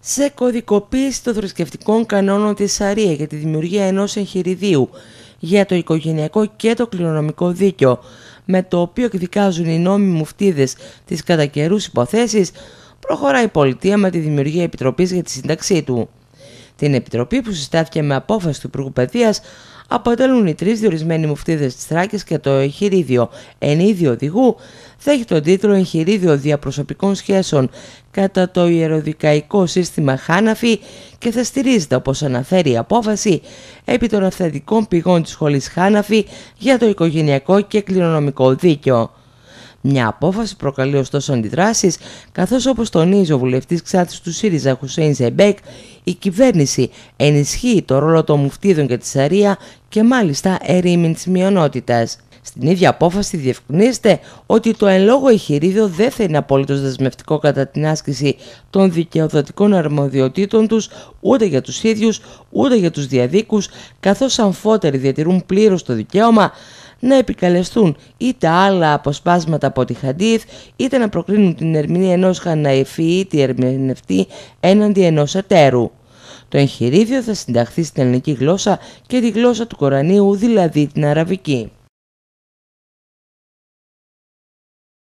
σε κωδικοποίηση των θρησκευτικών κανόνων της Σαρία για τη δημιουργία ενός εγχειριδίου για το οικογενειακό και το κληρονομικό δίκαιο, με το οποίο εκδικάζουν οι νόμιμοι μουφτίδες τις κατά καιρούς υποθέσεις, προχωράει η πολιτεία με τη δημιουργία επιτροπής για τη σύνταξή του. Την επιτροπή που συστάθηκε με απόφαση του Υπουργού Παιδείας αποτελούν οι τρεις διορισμένοι μουφτίδες της Θράκης και το εγχειρίδιο ενίδιο οδηγού θα έχει τον τίτλο Εγχειρίδιο Διαπροσωπικών Σχέσεων κατά το ιεροδικαϊκό σύστημα Χάναφη και θα στηρίζεται, όπως αναφέρει η απόφαση, επί των αυθεντικών πηγών της σχολής Χάναφη για το οικογενειακό και κληρονομικό δίκαιο. Μια απόφαση προκαλεί ωστόσο αντιδράσεις, καθώς όπως τονίζει ο βουλευτής ξάτης του ΣΥΡΙΖΑ Χουσέιν Ζεμπέκ, η κυβέρνηση ενισχύει το ρόλο των μουφτίδων και της Σαρία και μάλιστα ερήμην της μειονότητας. Στην ίδια απόφαση διευκρινίζεται ότι το εν λόγω εγχειρίδιο δεν θα είναι απολύτως δεσμευτικό κατά την άσκηση των δικαιοδοτικών αρμοδιοτήτων τους ούτε για τους ίδιους ούτε για τους διαδίκους, καθώς αμφότεροι διατηρούν πλήρως το δικαίωμα να επικαλεστούν είτε άλλα αποσπάσματα από τη Χαντίθ, είτε να προκρίνουν την ερμηνεία ενός τη ερμηνευτή έναντι ενός εταίρου. Το εγχειρίδιο θα συνταχθεί στην ελληνική γλώσσα και τη γλώσσα του Κορανίου, δηλαδή την αραβική.